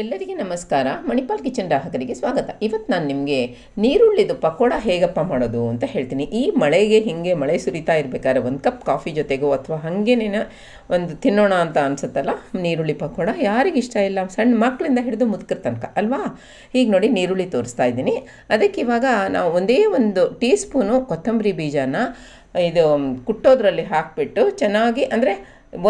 ಎಲ್ಲರಿಗೆ ನಮಸ್ಕಾರ ಮಣಿಪಾಲ್ ಕಿಚನ್ ಗ್ರಾಹಕರಿಗೆ ಸ್ವಾಗತ ಇವತ್ತು ನಾನು ನಿಮಗೆ ನೀರುಳ್ಳಿದು ಪಕೋಡ ಹೇಗಪ್ಪ ಮಾಡೋದು ಅಂತ ಹೇಳ್ತೀನಿ ಈ ಮಳೆಗೆ ಹೀಗೆ ಮಳೆ ಸುರಿತಾ ಇರಬೇಕಾದ್ರೆ ಒಂದು ಕಪ್ ಕಾಫಿ ಜೊತೆಗೋ ಅಥವಾ ಹಾಗೇನೇನ ಒಂದು ತಿನ್ನೋಣ ಅಂತ ಅನಿಸುತ್ತಲ್ಲ ನೀರುಳ್ಳಿ ಪಕೋಡ ಇಷ್ಟ ಇಲ್ಲ ಸಣ್ಣ ಮಕ್ಕಳಿಂದ ಹಿಡಿದು ಮುದುಕರ ತನಕ ಅಲ್ವಾ ಈಗ ನೋಡಿ ನೀರುಳ್ಳಿ ತೋರಿಸ್ತಾ ಇದ್ದೀನಿ ಅದಕ್ಕೆ ಇವಾಗ ನಾವು ಒಂದೇ ಒಂದು ಟೀ ಸ್ಪೂನು ಕೊತ್ತಂಬರಿ ಬೀಜನ ಇದು ಕುಟ್ಟೋದ್ರಲ್ಲಿ ಹಾಕಿಬಿಟ್ಟು ಚೆನ್ನಾಗಿ ಅಂದರೆ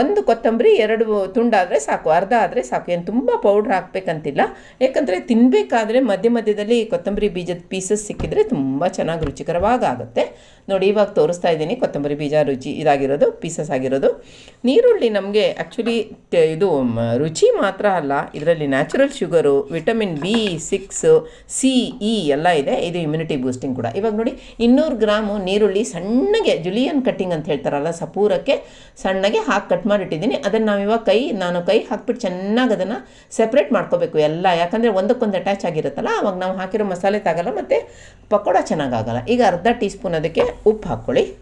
ಒಂದು ಕೊತ್ತಂಬರಿ ಎರಡು ತುಂಡಾದರೆ ಸಾಕು ಅರ್ಧ ಆದರೆ ಸಾಕು ಏನು ತುಂಬ ಪೌಡ್ರ್ ಹಾಕ್ಬೇಕಂತಿಲ್ಲ ಯಾಕಂದರೆ ತಿನ್ನಬೇಕಾದ್ರೆ ಮಧ್ಯ ಮಧ್ಯದಲ್ಲಿ ಕೊತ್ತಂಬರಿ ಬೀಜದ ಪೀಸಸ್ ಸಿಕ್ಕಿದರೆ ತುಂಬ ಚೆನ್ನಾಗಿ ರುಚಿಕರವಾಗಿ ಆಗುತ್ತೆ ನೋಡಿ ಇವಾಗ ತೋರಿಸ್ತಾ ಇದ್ದೀನಿ ಕೊತ್ತಂಬರಿ ಬೀಜ ರುಚಿ ಇದಾಗಿರೋದು ಪೀಸಸ್ ಆಗಿರೋದು ನೀರುಳ್ಳಿ ನಮಗೆ ಆ್ಯಕ್ಚುಲಿ ಇದು ರುಚಿ ಮಾತ್ರ ಅಲ್ಲ ಇದರಲ್ಲಿ natural sugar vitamin B six C E ಎಲ್ಲ ಇದೆ ಇದು ಇಮ್ಯುನಿಟಿ ಬೂಸ್ಟಿಂಗ್ ಕೂಡ ಇವಾಗ ನೋಡಿ ಇನ್ನೂರು ಗ್ರಾಮು ನೀರುಳ್ಳಿ ಸಣ್ಣಗೆ ಜುಲಿಯನ್ ಕಟ್ಟಿಂಗ್ ಅಂತ ಹೇಳ್ತಾರಲ್ಲ ಸಪೂರಕ್ಕೆ ಸಣ್ಣಗೆ ಹಾಕಿ ಕಟ್ ಮಾಡಿಟ್ಟಿದ್ದೀನಿ ಅದನ್ನು ನಾವು ಇವಾಗ ಕೈ ನಾನು ಕೈ ಹಾಕ್ಬಿಟ್ಟು ಚೆನ್ನಾಗಿ ಅದನ್ನು ಸೆಪ್ರೇಟ್ ಮಾಡ್ಕೋಬೇಕು ಎಲ್ಲ ಯಾಕಂದರೆ ಒಂದಕ್ಕೊಂದು ಅಟ್ಯಾಚ್ ಆಗಿರುತ್ತಲ್ಲ ಅವಾಗ ನಾವು ಹಾಕಿರೋ ಮಸಾಲೆ ತಾಗಲ್ಲ ಮತ್ತು ಪಕೋಡ ಚೆನ್ನಾಗಾಗಲ್ಲ ಈಗ ಅರ್ಧ ಟೀ ಸ್ಪೂನ್ ಅದಕ್ಕೆ cole.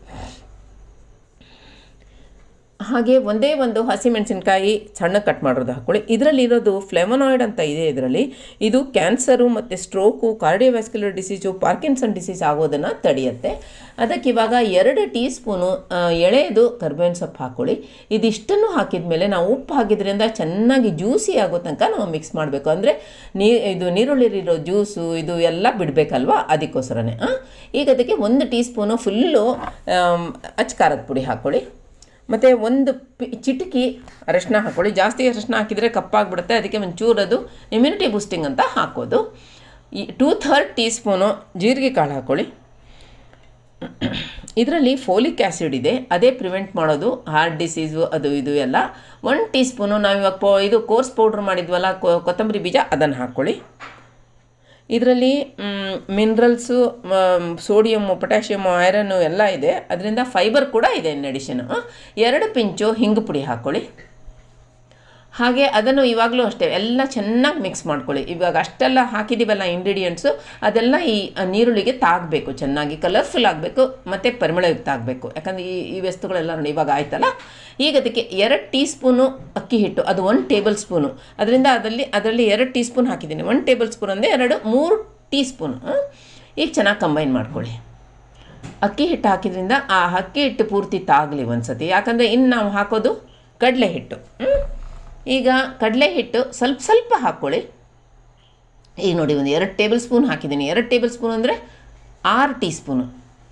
ಹಾಗೆ ಒಂದೇ ಒಂದು ಹಸಿಮೆಣಸಿನಕಾಯಿ ಸಣ್ಣ ಕಟ್ ಮಾಡಿರೋದು ಹಾಕ್ಕೊಳ್ಳಿ ಇದರಲ್ಲಿರೋದು ಫ್ಲೆಮನಾಯ್ಡ್ ಅಂತ ಇದೆ ಇದರಲ್ಲಿ ಇದು ಕ್ಯಾನ್ಸರು ಮತ್ತು stroke cardiovascular disease Parkinson disease ಆಗೋದನ್ನು ತಡೆಯುತ್ತೆ ಅದಕ್ಕೆ ಇವಾಗ ಎರಡು ಟೀ ಸ್ಪೂನು ಎಳೆದು ಕರ್ಬೇವಿನ ಸೊಪ್ಪು ಹಾಕೊಳ್ಳಿ ಇದಿಷ್ಟನ್ನು ಹಾಕಿದ ಮೇಲೆ ನಾವು ಉಪ್ಪು ಹಾಕಿದ್ರಿಂದ ಚೆನ್ನಾಗಿ ಜ್ಯೂಸಿ ಆಗೋ ತನಕ ನಾವು ಮಿಕ್ಸ್ ಮಾಡಬೇಕು ಅಂದರೆ ನೀ ಇದು ನೀರುಳ್ಳಿರಿರೋ ಜ್ಯೂಸು ಇದು ಎಲ್ಲ ಬಿಡಬೇಕಲ್ವಾ ಅದಕ್ಕೋಸ್ಕರನೇ ಈಗ ಅದಕ್ಕೆ ಒಂದು ಟೀ ಸ್ಪೂನು ಫುಲ್ಲು ಖಾರದ ಪುಡಿ ಹಾಕ್ಕೊಳ್ಳಿ ಮತ್ತು ಒಂದು ಪಿ ಚಿಟಿಕಿ ಅರಶಿನ ಹಾಕ್ಕೊಳ್ಳಿ ಜಾಸ್ತಿ ಅರಶಿನ ಹಾಕಿದರೆ ಕಪ್ಪಾಗ್ಬಿಡುತ್ತೆ ಅದಕ್ಕೆ ಒಂಚೂರು ಅದು ಇಮ್ಯುನಿಟಿ ಬೂಸ್ಟಿಂಗ್ ಅಂತ ಹಾಕೋದು ಈ ಟೂ ಥರ್ಡ್ ಟೀ ಸ್ಪೂನು ಜೀರಿಗೆ ಕಾಳು ಹಾಕ್ಕೊಳ್ಳಿ ಇದರಲ್ಲಿ ಫೋಲಿಕ್ ಆ್ಯಸಿಡ್ ಇದೆ ಅದೇ ಪ್ರಿವೆಂಟ್ ಮಾಡೋದು ಹಾರ್ಟ್ ಡಿಸೀಸು ಅದು ಇದು ಎಲ್ಲ ಒನ್ ಟೀ ಸ್ಪೂನು ನಾವು ಇವಾಗ ಪೋ ಇದು ಕೋರ್ಸ್ ಪೌಡ್ರ್ ಮಾಡಿದ್ವಲ್ಲ ಕೊತ್ತಂಬರಿ ಬೀಜ ಅದನ್ನು ಹಾಕ್ಕೊಳ್ಳಿ ಇದರಲ್ಲಿ ಮಿನ್ರಲ್ಸು ಸೋಡಿಯಮ್ಮು ಪೊಟ್ಯಾಷಿಯಮ್ಮು ಐರನ್ನು ಎಲ್ಲ ಇದೆ ಅದರಿಂದ ಫೈಬರ್ ಕೂಡ ಇದೆ ಇನ್ ಅಡಿಷನು ಎರಡು ಪಿಂಚು ಹಿಂಗು ಪುಡಿ ಹಾಕ್ಕೊಳ್ಳಿ ಹಾಗೆ ಅದನ್ನು ಇವಾಗಲೂ ಅಷ್ಟೇ ಎಲ್ಲ ಚೆನ್ನಾಗಿ ಮಿಕ್ಸ್ ಮಾಡ್ಕೊಳ್ಳಿ ಇವಾಗ ಅಷ್ಟೆಲ್ಲ ಹಾಕಿದ್ದೀವಲ್ಲ ಇಂಗ್ರೀಡಿಯೆಂಟ್ಸು ಅದೆಲ್ಲ ಈ ನೀರುಳ್ಳಿಗೆ ತಾಗಬೇಕು ಚೆನ್ನಾಗಿ ಕಲರ್ಫುಲ್ ಆಗಬೇಕು ಮತ್ತು ಪರಿಮಳಯುಕ್ತ ಆಗಬೇಕು ಯಾಕಂದರೆ ಈ ಈ ವಸ್ತುಗಳೆಲ್ಲ ಇವಾಗ ಆಯ್ತಲ್ಲ ಈಗ ಅದಕ್ಕೆ ಎರಡು ಟೀ ಸ್ಪೂನು ಅಕ್ಕಿ ಹಿಟ್ಟು ಅದು ಒಂದು ಟೇಬಲ್ ಸ್ಪೂನು ಅದರಿಂದ ಅದರಲ್ಲಿ ಅದರಲ್ಲಿ ಎರಡು ಟೀ ಸ್ಪೂನ್ ಹಾಕಿದ್ದೀನಿ ಒಂದು ಟೇಬಲ್ ಸ್ಪೂನ್ ಅಂದರೆ ಎರಡು ಮೂರು ಟೀ ಸ್ಪೂನ್ ಈಗ ಚೆನ್ನಾಗಿ ಕಂಬೈನ್ ಮಾಡ್ಕೊಳ್ಳಿ ಅಕ್ಕಿ ಹಿಟ್ಟು ಹಾಕಿದ್ರಿಂದ ಆ ಅಕ್ಕಿ ಹಿಟ್ಟು ಪೂರ್ತಿ ತಾಗಲಿ ಒಂದು ಸತಿ ಯಾಕಂದರೆ ಇನ್ನು ನಾವು ಹಾಕೋದು ಕಡಲೆ ಹಿಟ್ಟು ಈಗ ಕಡಲೆ ಹಿಟ್ಟು ಸ್ವಲ್ಪ ಸ್ವಲ್ಪ ಹಾಕ್ಕೊಳ್ಳಿ ಈಗ ನೋಡಿ ಒಂದು ಎರಡು ಟೇಬಲ್ ಸ್ಪೂನ್ ಹಾಕಿದ್ದೀನಿ ಎರಡು ಟೇಬಲ್ ಸ್ಪೂನ್ ಅಂದರೆ ಆರು ಟೀ ಸ್ಪೂನು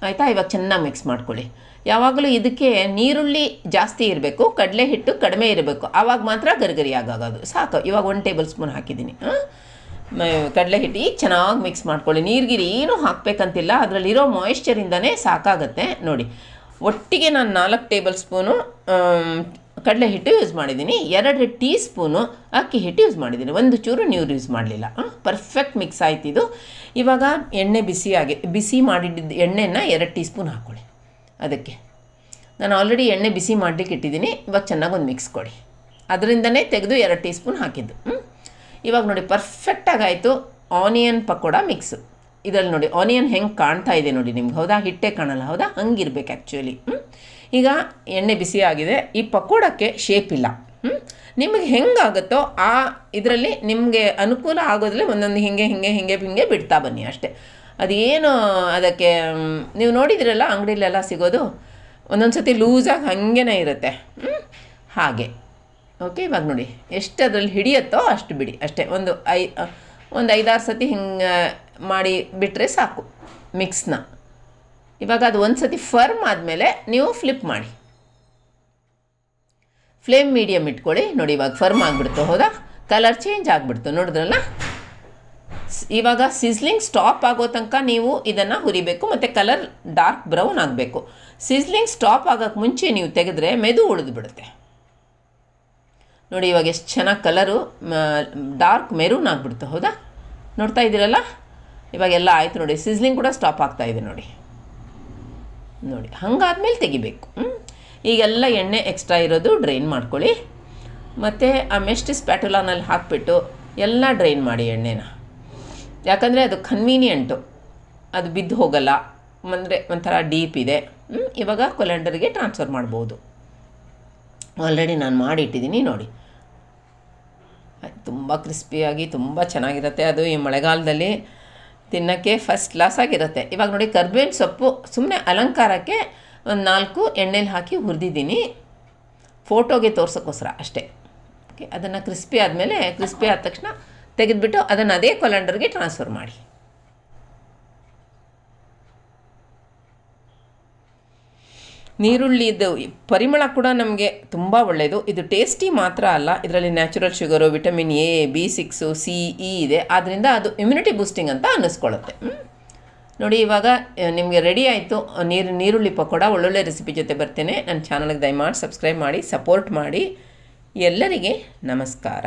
ಆಯಿತಾ ಇವಾಗ ಚೆನ್ನಾಗಿ ಮಿಕ್ಸ್ ಮಾಡ್ಕೊಳ್ಳಿ ಯಾವಾಗಲೂ ಇದಕ್ಕೆ ನೀರುಳ್ಳಿ ಜಾಸ್ತಿ ಇರಬೇಕು ಕಡಲೆ ಹಿಟ್ಟು ಕಡಿಮೆ ಇರಬೇಕು ಆವಾಗ ಮಾತ್ರ ಗರಿಗರಿ ಆಗೋದು ಸಾಕು ಇವಾಗ ಒಂದು ಟೇಬಲ್ ಸ್ಪೂನ್ ಹಾಕಿದ್ದೀನಿ ಕಡಲೆ ಹಿಟ್ಟು ಈಗ ಚೆನ್ನಾಗಿ ಮಿಕ್ಸ್ ಮಾಡ್ಕೊಳ್ಳಿ ನೀರ್ಗಿರಿ ಏನು ಹಾಕಬೇಕಂತಿಲ್ಲ ಅದರಲ್ಲಿರೋ ಮಾಯಿಶ್ಚರಿಂದನೇ ಸಾಕಾಗತ್ತೆ ನೋಡಿ ಒಟ್ಟಿಗೆ ನಾನು ನಾಲ್ಕು ಟೇಬಲ್ ಸ್ಪೂನು ಕಡಲೆ ಹಿಟ್ಟು ಯೂಸ್ ಮಾಡಿದ್ದೀನಿ ಎರಡು ಟೀ ಸ್ಪೂನು ಅಕ್ಕಿ ಹಿಟ್ಟು ಯೂಸ್ ಮಾಡಿದ್ದೀನಿ ಒಂದು ಚೂರು ನೀರು ಯೂಸ್ ಮಾಡಲಿಲ್ಲ ಪರ್ಫೆಕ್ಟ್ ಮಿಕ್ಸ್ ಆಯ್ತು ಇದು ಇವಾಗ ಎಣ್ಣೆ ಬಿಸಿಯಾಗಿ ಬಿಸಿ ಮಾಡಿದ್ದ ಎಣ್ಣೆನ ಎರಡು ಟೀ ಸ್ಪೂನ್ ಹಾಕ್ಕೊಳ್ಳಿ ಅದಕ್ಕೆ ನಾನು ಆಲ್ರೆಡಿ ಎಣ್ಣೆ ಬಿಸಿ ಮಾಡಲಿಕ್ಕೆ ಇಟ್ಟಿದ್ದೀನಿ ಇವಾಗ ಚೆನ್ನಾಗಿ ಒಂದು ಮಿಕ್ಸ್ ಕೊಡಿ ಅದರಿಂದನೇ ತೆಗೆದು ಎರಡು ಟೀ ಸ್ಪೂನ್ ಹಾಕಿದ್ದು ಇವಾಗ ನೋಡಿ ಆಯಿತು ಆನಿಯನ್ ಪಕೋಡ ಮಿಕ್ಸು ಇದರಲ್ಲಿ ನೋಡಿ ಆನಿಯನ್ ಹೆಂಗೆ ಕಾಣ್ತಾ ಇದೆ ನೋಡಿ ನಿಮ್ಗೆ ಹೌದಾ ಹಿಟ್ಟೆ ಕಾಣಲ್ಲ ಹೌದಾ ಹಂಗಿರ್ಬೇಕು ಆ್ಯಕ್ಚುಲಿ ಹ್ಞೂ ಈಗ ಎಣ್ಣೆ ಬಿಸಿ ಆಗಿದೆ ಈ ಪಕೋಡಕ್ಕೆ ಶೇಪ್ ಇಲ್ಲ ನಿಮಗೆ ಹೆಂಗಾಗುತ್ತೋ ಆ ಇದರಲ್ಲಿ ನಿಮಗೆ ಅನುಕೂಲ ಆಗೋದ್ರಲ್ಲಿ ಒಂದೊಂದು ಹಿಂಗೆ ಹಿಂಗೆ ಹಿಂಗೆ ಹಿಂಗೆ ಬಿಡ್ತಾ ಬನ್ನಿ ಅಷ್ಟೇ ಅದೇನು ಅದಕ್ಕೆ ನೀವು ನೋಡಿದಿರಲ್ಲ ಅಂಗಡಿಲೆಲ್ಲ ಸಿಗೋದು ಒಂದೊಂದು ಸತಿ ಲೂಸಾಗಿ ಹಾಗೇನೇ ಇರುತ್ತೆ ಹಾಗೆ ಓಕೆ ಇವಾಗ ನೋಡಿ ಎಷ್ಟು ಅದರಲ್ಲಿ ಹಿಡಿಯತ್ತೋ ಅಷ್ಟು ಬಿಡಿ ಅಷ್ಟೇ ಒಂದು ಐ ಒಂದು ಐದಾರು ಸತಿ ಹಿಂಗೆ ಮಾಡಿ ಬಿಟ್ಟರೆ ಸಾಕು ಮಿಕ್ಸ್ನ ಇವಾಗ ಅದು ಒಂದು ಸತಿ ಫರ್ಮ್ ಆದಮೇಲೆ ನೀವು ಫ್ಲಿಪ್ ಮಾಡಿ ಫ್ಲೇಮ್ ಮೀಡಿಯಮ್ ಇಟ್ಕೊಳ್ಳಿ ನೋಡಿ ಇವಾಗ ಫರ್ಮ್ ಆಗಿಬಿಡ್ತು ಹೌದಾ ಕಲರ್ ಚೇಂಜ್ ಆಗಿಬಿಡ್ತು ನೋಡಿದ್ರಲ್ಲ ಇವಾಗ ಸಿಸ್ಲಿಂಗ್ ಸ್ಟಾಪ್ ಆಗೋ ತನಕ ನೀವು ಇದನ್ನು ಹುರಿಬೇಕು ಮತ್ತು ಕಲರ್ ಡಾರ್ಕ್ ಬ್ರೌನ್ ಆಗಬೇಕು ಸಿಸ್ಲಿಂಗ್ ಸ್ಟಾಪ್ ಆಗೋಕ್ಕೆ ಮುಂಚೆ ನೀವು ತೆಗೆದ್ರೆ ಮೆದು ಉಳಿದ್ಬಿಡುತ್ತೆ ನೋಡಿ ಇವಾಗ ಎಷ್ಟು ಚೆನ್ನಾಗಿ ಕಲರು ಡಾರ್ಕ್ ಮೆರೂನ್ ಆಗಿಬಿಡ್ತು ಹೌದಾ ನೋಡ್ತಾ ಇದ್ದೀರಲ್ಲ ಇವಾಗೆಲ್ಲ ಆಯಿತು ನೋಡಿ ಸಿಸ್ಲಿಂಗ್ ಕೂಡ ಸ್ಟಾಪ್ ಆಗ್ತಾಯಿದೆ ನೋಡಿ ನೋಡಿ ಹಾಗಾದ್ಮೇಲೆ ತೆಗಿಬೇಕು ಈಗೆಲ್ಲ ಎಣ್ಣೆ ಎಕ್ಸ್ಟ್ರಾ ಇರೋದು ಡ್ರೈನ್ ಮಾಡ್ಕೊಳ್ಳಿ ಮತ್ತು ಆ ಮೆಸ್ಟ್ ಸ್ಪ್ಯಾಟುಲಾನಲ್ಲಿ ಹಾಕಿಬಿಟ್ಟು ಎಲ್ಲ ಡ್ರೈನ್ ಮಾಡಿ ಎಣ್ಣೆನ ಯಾಕಂದರೆ ಅದು ಕನ್ವೀನಿಯೆಂಟು ಅದು ಬಿದ್ದು ಹೋಗಲ್ಲ ಅಂದರೆ ಒಂಥರ ಡೀಪ್ ಇದೆ ಇವಾಗ ಕೊಲೆಂಡರ್ಗೆ ಟ್ರಾನ್ಸ್ಫರ್ ಮಾಡ್ಬೋದು ಆಲ್ರೆಡಿ ನಾನು ಮಾಡಿಟ್ಟಿದ್ದೀನಿ ನೋಡಿ ತುಂಬ ಕ್ರಿಸ್ಪಿಯಾಗಿ ತುಂಬ ಚೆನ್ನಾಗಿರುತ್ತೆ ಅದು ಈ ಮಳೆಗಾಲದಲ್ಲಿ ತಿನ್ನೋಕ್ಕೆ ಫಸ್ಟ್ ಕ್ಲಾಸ್ ಆಗಿರುತ್ತೆ ಇವಾಗ ನೋಡಿ ಕರ್ಬೇವಿನ ಸೊಪ್ಪು ಸುಮ್ಮನೆ ಅಲಂಕಾರಕ್ಕೆ ಒಂದು ನಾಲ್ಕು ಎಣ್ಣೆಲಿ ಹಾಕಿ ಹುರಿದಿದ್ದೀನಿ ಫೋಟೋಗೆ ತೋರ್ಸೋಕ್ಕೋಸ್ಕರ ಅಷ್ಟೇ ಓಕೆ ಅದನ್ನು ಕ್ರಿಸ್ಪಿ ಆದಮೇಲೆ ಕ್ರಿಸ್ಪಿ ಆದ ತಕ್ಷಣ ತೆಗೆದುಬಿಟ್ಟು ಅದನ್ನು ಅದೇ ಕೊಲೆಂಡರ್ಗೆ ಟ್ರಾನ್ಸ್ಫರ್ ಮಾಡಿ ನೀರುಳ್ಳಿದು ಪರಿಮಳ ಕೂಡ ನಮಗೆ ತುಂಬ ಒಳ್ಳೆಯದು ಇದು ಟೇಸ್ಟಿ ಮಾತ್ರ ಅಲ್ಲ ಇದರಲ್ಲಿ natural sugar vitamin A B six C E ಇದೆ ಆದ್ದರಿಂದ ಅದು ಇಮ್ಯುನಿಟಿ ಬೂಸ್ಟಿಂಗ್ ಅಂತ ಅನ್ನಿಸ್ಕೊಳ್ಳುತ್ತೆ ನೋಡಿ ಇವಾಗ ನಿಮಗೆ ರೆಡಿ ಆಯಿತು ನೀರು ನೀರುಳ್ಳಿ ಪಕೋಡ ಒಳ್ಳೊಳ್ಳೆ ರೆಸಿಪಿ ಜೊತೆ ಬರ್ತೇನೆ ನನ್ನ ಚಾನಲ್ಗೆ ದಯಮಾಡಿ ಸಬ್ಸ್ಕ್ರೈಬ್ ಮಾಡಿ ಸಪೋರ್ಟ್ ಮಾಡಿ ಎಲ್ಲರಿಗೆ ನಮಸ್ಕಾರ